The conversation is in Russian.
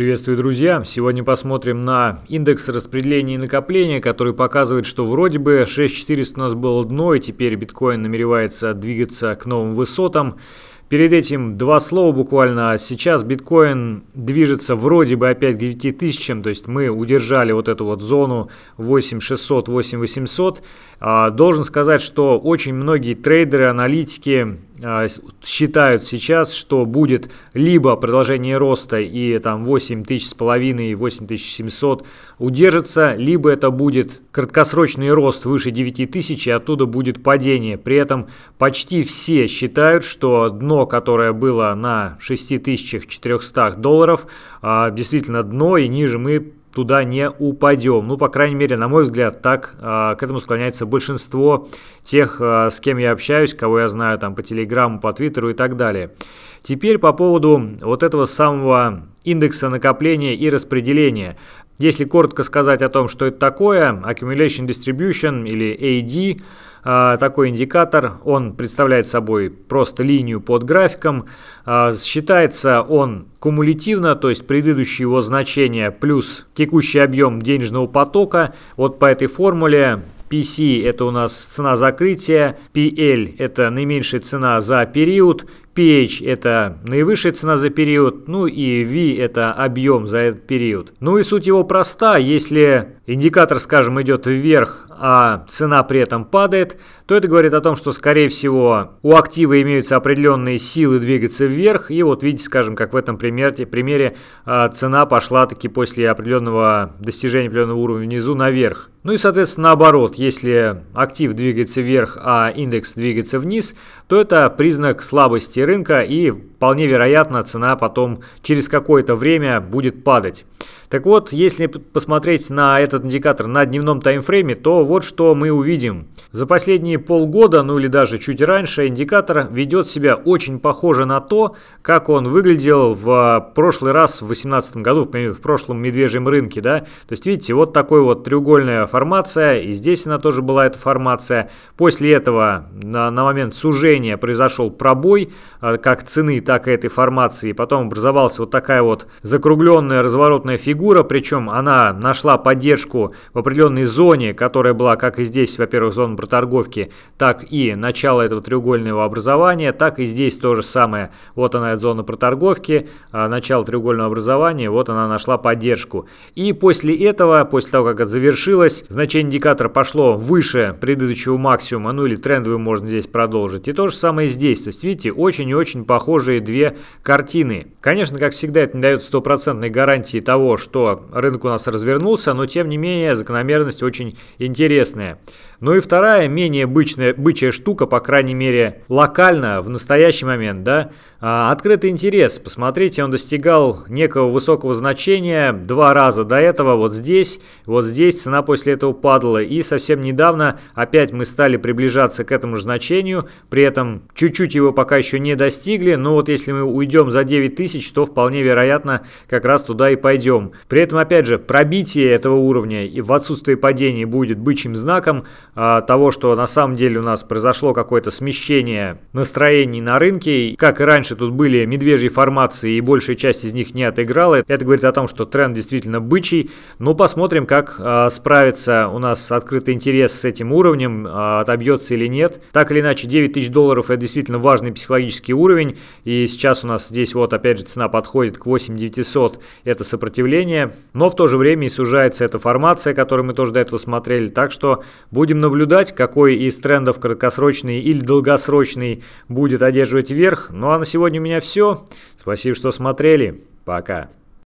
Приветствую, друзья! Сегодня посмотрим на индекс распределения и накопления, который показывает, что вроде бы 6400 у нас было дно, и теперь биткоин намеревается двигаться к новым высотам. Перед этим два слова буквально. Сейчас биткоин движется вроде бы опять к 9000, то есть мы удержали вот эту вот зону 8600, 8800. А, должен сказать, что очень многие трейдеры, аналитики а, считают сейчас, что будет либо продолжение роста и там 8 тысяч с половиной, 8 700 удержится, либо это будет краткосрочный рост выше 9 тысяч и оттуда будет падение. При этом почти все считают, что дно, которое было на 6400 долларов, а, действительно дно и ниже мы туда не упадем. Ну, по крайней мере, на мой взгляд, так э, к этому склоняется большинство тех, э, с кем я общаюсь, кого я знаю там по Телеграму, по Твиттеру и так далее. Теперь по поводу вот этого самого индекса накопления и распределения. Если коротко сказать о том, что это такое, Accumulation Distribution или AD, а, такой индикатор, он представляет собой просто линию под графиком. А, считается он кумулятивно, то есть предыдущее его значение плюс текущий объем денежного потока. Вот по этой формуле PC – это у нас цена закрытия, PL – это наименьшая цена за период, pH это наивысшая цена за период, ну и V – это объем за этот период. Ну и суть его проста, если индикатор, скажем, идет вверх, а цена при этом падает, то это говорит о том, что, скорее всего, у актива имеются определенные силы двигаться вверх. И вот видите, скажем, как в этом примере, примере а, цена пошла таки после определенного достижения определенного уровня внизу наверх. Ну и, соответственно, наоборот, если актив двигается вверх, а индекс двигается вниз, то это признак слабости рынка и вполне вероятно, цена потом через какое-то время будет падать. Так вот, если посмотреть на этот индикатор на дневном таймфрейме, то вот что мы увидим. За последние полгода, ну или даже чуть раньше, индикатор ведет себя очень похоже на то, как он выглядел в а, прошлый раз в 2018 году, в прошлом медвежьем рынке, да. То есть, видите, вот такой вот треугольная формация, и здесь она тоже была эта формация. После этого на, на момент сужения произошел пробой, а, как цены, так и этой формации. Потом образовалась вот такая вот закругленная разворотная фигура, причем она нашла поддержку в определенной зоне, которая была как и здесь, во-первых, зона проторговки, так и начало этого треугольного образования, так и здесь то же самое. Вот она, эта зона проторговки, а начало треугольного образования, вот она нашла поддержку. И после этого, после того, как это завершилось, значение индикатора пошло выше предыдущего максимума, ну или трендовый можно здесь продолжить. И то же самое здесь. То есть, видите, очень и очень похожие первые две картины. Конечно, как всегда, это не дает стопроцентной гарантии того, что рынок у нас развернулся, но тем не менее закономерность очень интересная. Ну и вторая, менее бычная, бычья штука, по крайней мере, локально, в настоящий момент, да, а, открытый интерес. Посмотрите, он достигал некого высокого значения два раза до этого, вот здесь, вот здесь цена после этого падала. И совсем недавно опять мы стали приближаться к этому же значению, при этом чуть-чуть его пока еще не достигли, но вот если мы уйдем за 9 тысяч, то вполне вероятно как раз туда и пойдем. При этом, опять же, пробитие этого уровня и в отсутствии падения будет бычьим знаком а, того, что на самом деле у нас произошло какое-то смещение настроений на рынке. Как и раньше тут были медвежьи формации и большая часть из них не отыграла. Это говорит о том, что тренд действительно бычий. Но ну, посмотрим, как а, справится у нас открытый интерес с этим уровнем, а, отобьется или нет. Так или иначе, 9 тысяч долларов это действительно важный психологический уровень. И и сейчас у нас здесь вот опять же цена подходит к 8900, это сопротивление. Но в то же время и сужается эта формация, которую мы тоже до этого смотрели. Так что будем наблюдать, какой из трендов краткосрочный или долгосрочный будет одерживать верх. Ну а на сегодня у меня все. Спасибо, что смотрели. Пока.